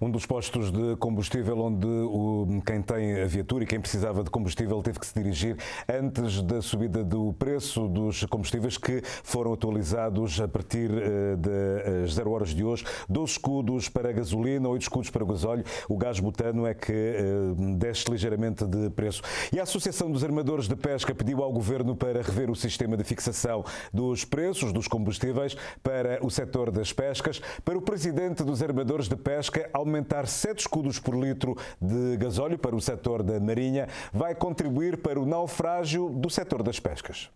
um dos postos de combustível onde o, quem tem a viatura e quem precisava de combustível teve que se dirigir antes da subida do preço dos combustíveis que foram atualizados a partir eh, das eh, zero horas de hoje. 12 escudos para a gasolina, 8 escudos para o gasóleo. O gás butano é que eh, desce ligeiramente de preço. E a Associação dos Armadores de Pesca pediu ao Governo para rever o sistema de fixação dos preços dos combustíveis para o setor das pescas. Para o Presidente dos Armadores de Pesca, aumentar 7 escudos por litro de gasóleo para o setor da Marinha vai contribuir para o naufrágio do setor das pescas.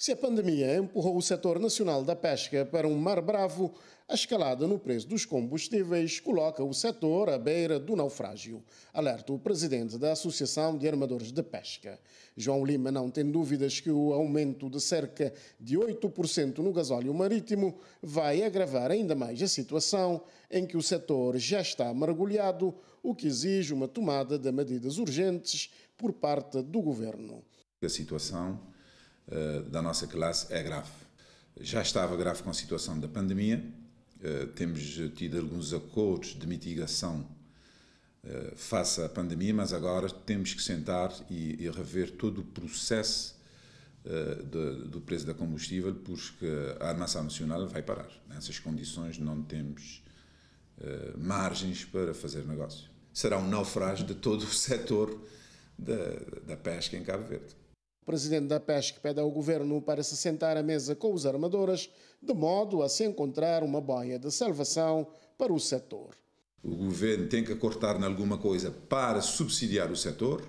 Se a pandemia empurrou o setor nacional da pesca para um mar bravo, a escalada no preço dos combustíveis coloca o setor à beira do naufrágio, alerta o presidente da Associação de Armadores de Pesca. João Lima não tem dúvidas que o aumento de cerca de 8% no gasóleo marítimo vai agravar ainda mais a situação em que o setor já está mergulhado, o que exige uma tomada de medidas urgentes por parte do governo. A situação eh, da nossa classe é grave. Já estava grave com a situação da pandemia, eh, temos tido alguns acordos de mitigação eh, face à pandemia, mas agora temos que sentar e, rever todo o processo do, preço da combustível, porque a armação nacional vai parar. Nessas condições não temos margens para fazer negócio. Será um naufrágio de todo o setor da pesca em Cabo Verde presidente da PESC pede ao governo para se sentar à mesa com os armadores, de modo a se encontrar uma boia de salvação para o setor. O governo tem que cortar em alguma coisa para subsidiar o setor,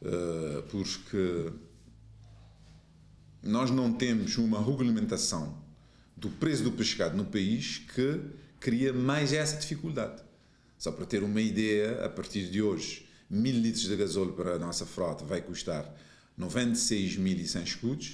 eh, porque nós não temos uma regulamentação do preço do pescado no país que cria mais essa dificuldade. Só para ter uma ideia, a partir de hoje, mil litros de gasóleo para a nossa frota vai custar 96.100 escudos.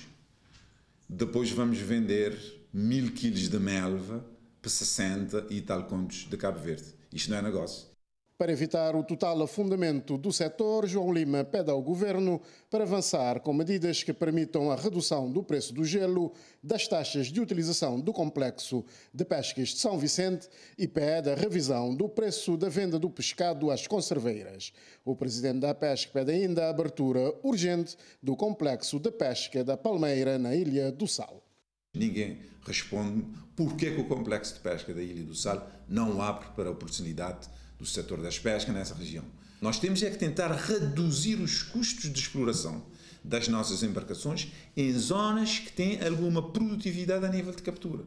Depois vamos vender 1.000 quilos de melva para 60 e tal contos de Cabo Verde. Isto não é negócio. Para evitar o total afundamento do setor, João Lima pede ao governo para avançar com medidas que permitam a redução do preço do gelo, das taxas de utilização do complexo de pescas de São Vicente e pede a revisão do preço da venda do pescado às conserveiras. O presidente da pesca pede ainda a abertura urgente do complexo de pesca da Palmeira, na Ilha do Sal. Ninguém responde por que o complexo de pesca da Ilha do Sal não abre para a oportunidade do setor das pescas nessa região. Nós temos é que tentar reduzir os custos de exploração das nossas embarcações em zonas que têm alguma produtividade a nível de captura.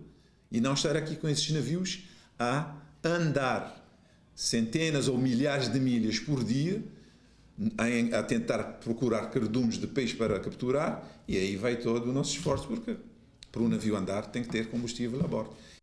E não estar aqui com esses navios a andar centenas ou milhares de milhas por dia a tentar procurar cardumes de peixe para capturar, e aí vai todo o nosso esforço, porque para um navio andar tem que ter combustível a bordo.